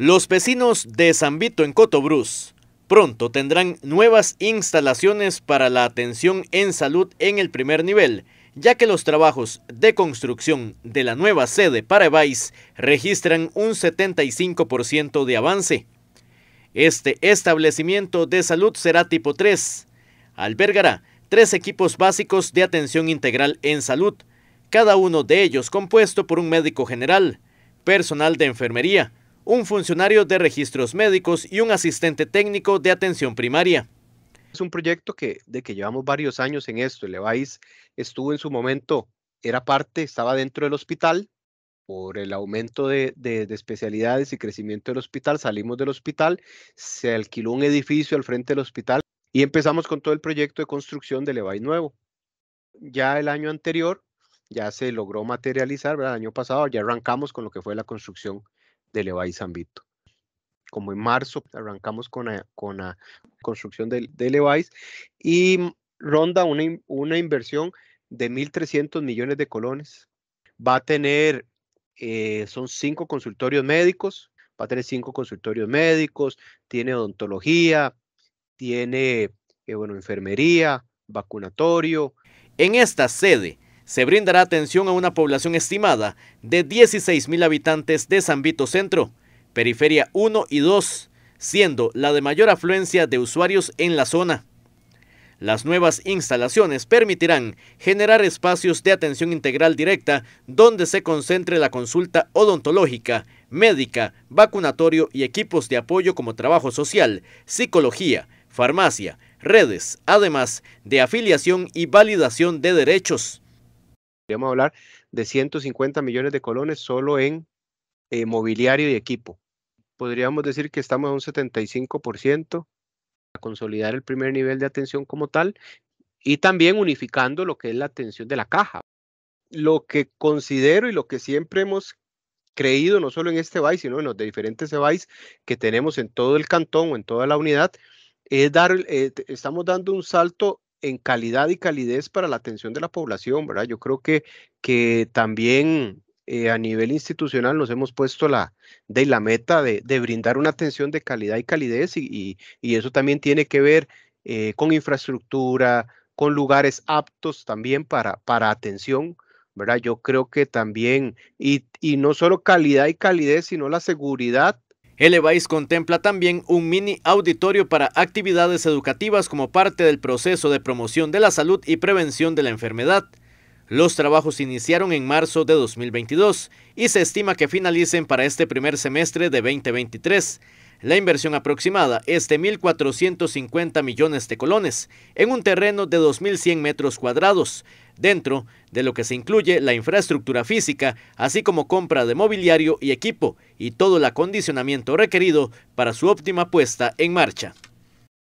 Los vecinos de San Vito en Cotobruz pronto tendrán nuevas instalaciones para la atención en salud en el primer nivel, ya que los trabajos de construcción de la nueva sede para EVAIS registran un 75% de avance. Este establecimiento de salud será tipo 3. Albergará tres equipos básicos de atención integral en salud, cada uno de ellos compuesto por un médico general, personal de enfermería, un funcionario de registros médicos y un asistente técnico de atención primaria. Es un proyecto que, de que llevamos varios años en esto. El EVAIS estuvo en su momento, era parte, estaba dentro del hospital. Por el aumento de, especialidades y crecimiento del hospital, salimos del hospital, se alquiló un edificio al frente del hospital y empezamos con todo el proyecto de construcción del EVAIS nuevo. Ya el año anterior ya se logró materializar, el año pasado ya arrancamos con lo que fue la construcción de Levi ambito Como en marzo arrancamos con la, con construcción de, de y ronda una, inversión de 1.300 millones de colones. Va a tener, eh, son cinco consultorios médicos, va a tener cinco consultorios médicos, tiene odontología, tiene, eh, bueno, enfermería, vacunatorio. En esta sede se brindará atención a una población estimada de 16.000 habitantes de San Vito Centro, Periferia 1 y 2, siendo la de mayor afluencia de usuarios en la zona. Las nuevas instalaciones permitirán generar espacios de atención integral directa donde se concentre la consulta odontológica, médica, vacunatorio y equipos de apoyo como trabajo social, psicología, farmacia, redes, además de afiliación y validación de derechos podríamos hablar de 150 millones de colones solo en eh, mobiliario y equipo. Podríamos decir que estamos a un 75% a consolidar el primer nivel de atención como tal y también unificando lo que es la atención de la caja. Lo que considero y lo que siempre hemos creído, no solo en este BAI, sino en los de diferentes vice que tenemos en todo el cantón o en toda la unidad, es dar, eh, estamos dando un salto en calidad y calidez para la atención de la población, ¿verdad? Yo creo que, que también eh, a nivel institucional nos hemos puesto la, de la meta de, brindar una atención de calidad y calidez y, eso también tiene que ver eh, con infraestructura, con lugares aptos también para, para atención, ¿verdad? Yo creo que también, y, y no solo calidad y calidez, sino la seguridad el EBAIS contempla también un mini auditorio para actividades educativas como parte del proceso de promoción de la salud y prevención de la enfermedad. Los trabajos iniciaron en marzo de 2022 y se estima que finalicen para este primer semestre de 2023. La inversión aproximada es de 1.450 millones de colones en un terreno de 2.100 metros cuadrados, dentro de lo que se incluye la infraestructura física, así como compra de mobiliario y equipo y todo el acondicionamiento requerido para su óptima puesta en marcha.